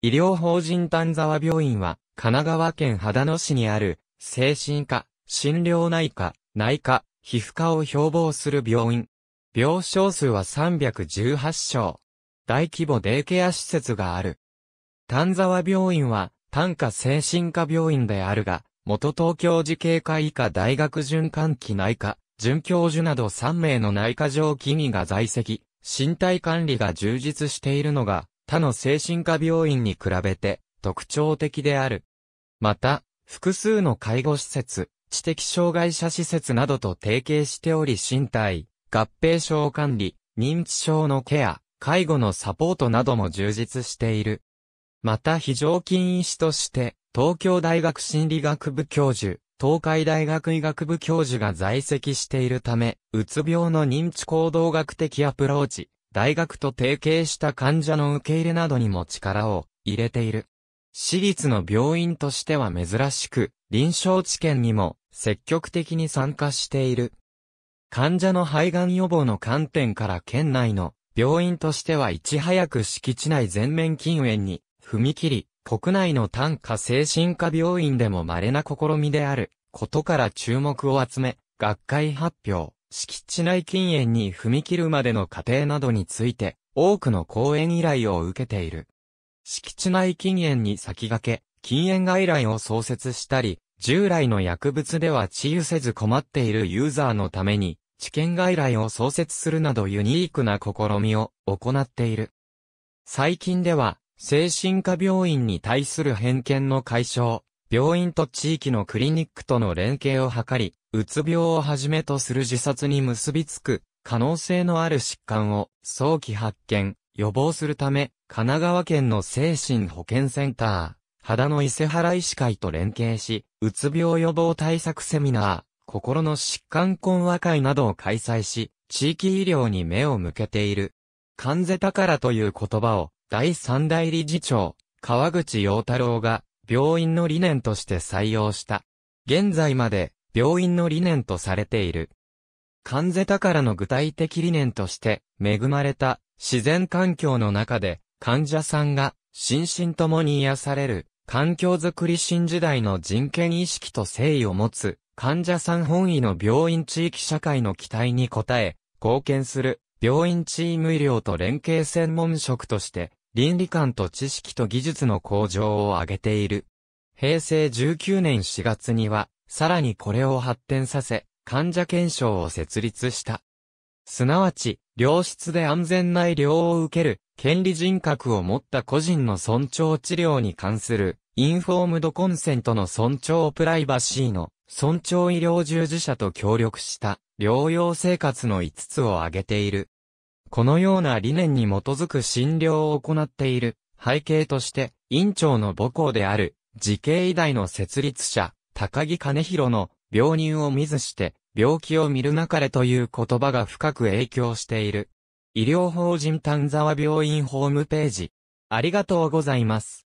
医療法人丹沢病院は、神奈川県秦野市にある、精神科、心療内科、内科、皮膚科を標榜する病院。病床数は318床。大規模デイケア施設がある。丹沢病院は、単科精神科病院であるが、元東京慈恵会医科大学循環器内科、准教授など3名の内科上記技が在籍、身体管理が充実しているのが他の精神科病院に比べて特徴的である。また、複数の介護施設、知的障害者施設などと提携しており身体、合併症管理、認知症のケア、介護のサポートなども充実している。また非常勤医師として、東京大学心理学部教授、東海大学医学部教授が在籍しているため、うつ病の認知行動学的アプローチ、大学と提携した患者の受け入れなどにも力を入れている。私立の病院としては珍しく、臨床治験にも積極的に参加している。患者の肺がん予防の観点から県内の病院としてはいち早く敷地内全面禁煙に踏み切り、国内の単価精神科病院でも稀な試みであることから注目を集め、学会発表、敷地内禁煙に踏み切るまでの過程などについて、多くの講演依頼を受けている。敷地内禁煙に先駆け、禁煙外来を創設したり、従来の薬物では治癒せず困っているユーザーのために、治験外来を創設するなどユニークな試みを行っている。最近では、精神科病院に対する偏見の解消、病院と地域のクリニックとの連携を図り、うつ病をはじめとする自殺に結びつく可能性のある疾患を早期発見、予防するため、神奈川県の精神保健センター、肌の伊勢原医師会と連携し、うつ病予防対策セミナー、心の疾患懇和会などを開催し、地域医療に目を向けている。関ゼ宝という言葉を、第三代理事長、川口洋太郎が、病院の理念として採用した。現在まで病院の理念とされている。関者宝の具体的理念として、恵まれた自然環境の中で、患者さんが心身ともに癒される、環境づくり新時代の人権意識と誠意を持つ、患者さん本位の病院地域社会の期待に応え、貢献する、病院チーム医療と連携専門職として、倫理観と知識と技術の向上を挙げている。平成19年4月には、さらにこれを発展させ、患者検証を設立した。すなわち、良質で安全な医療を受ける、権利人格を持った個人の尊重治療に関する、インフォームドコンセントの尊重プライバシーの尊重医療従事者と協力した療養生活の5つを挙げている。このような理念に基づく診療を行っている背景として、院長の母校である、慈恵医大の設立者、高木兼弘の病人を見ずして、病気を見るなかれという言葉が深く影響している。医療法人丹沢病院ホームページ。ありがとうございます。